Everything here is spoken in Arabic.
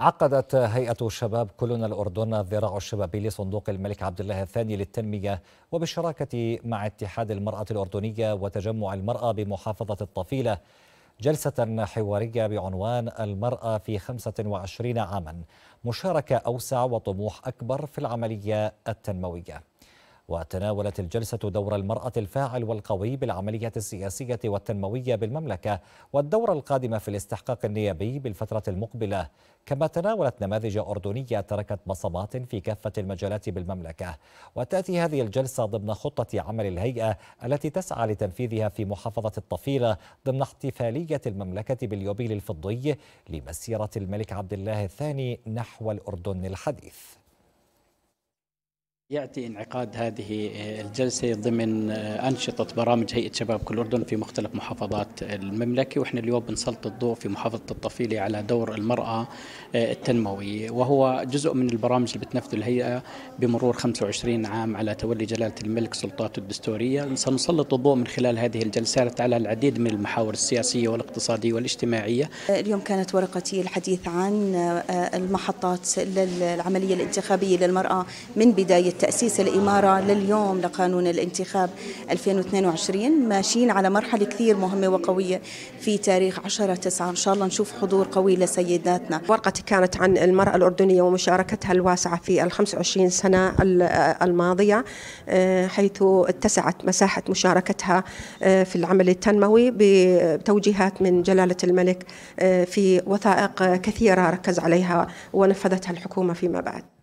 عقدت هيئة الشباب كلنا الأردن الذراع الشبابي لصندوق الملك عبد الله الثاني للتنمية وبالشراكة مع اتحاد المرأة الأردنية وتجمع المرأة بمحافظة الطفيلة جلسة حوارية بعنوان المرأة في 25 عاما مشاركة أوسع وطموح أكبر في العملية التنموية وتناولت الجلسة دور المرأة الفاعل والقوي بالعملية السياسية والتنموية بالمملكة والدور القادم في الاستحقاق النيابي بالفترة المقبلة كما تناولت نماذج أردنية تركت بصمات في كافة المجالات بالمملكة وتأتي هذه الجلسة ضمن خطة عمل الهيئة التي تسعى لتنفيذها في محافظة الطفيلة ضمن احتفالية المملكة باليوبيل الفضي لمسيرة الملك عبد الله الثاني نحو الأردن الحديث ياتي انعقاد هذه آه، الجلسه ضمن آه، انشطه برامج هيئه شباب كل اردن في مختلف محافظات المملكه واحنا اليوم بنسلط الضوء في محافظه الطفيله على دور المراه آه، التنموي وهو جزء من البرامج اللي بتنفذ الهيئه بمرور 25 عام على تولي جلاله الملك سلطاته الدستوريه سنسلط الضوء من خلال هذه الجلسات على العديد من المحاور السياسيه والاقتصاديه والاجتماعيه اليوم كانت ورقتي الحديث عن المحطات للعمليه الانتخابيه للمراه من بدايه تأسيس الإمارة لليوم لقانون الانتخاب 2022 ماشيين على مرحلة كثير مهمة وقوية في تاريخ 10 9 إن شاء الله نشوف حضور قوي لسيداتنا ورقتي كانت عن المرأة الأردنية ومشاركتها الواسعة في ال 25 سنة الماضية آه، حيث اتسعت مساحة مشاركتها آه، في العمل التنموي بتوجيهات من جلالة الملك آه، في وثائق كثيرة ركز عليها ونفذتها الحكومة فيما بعد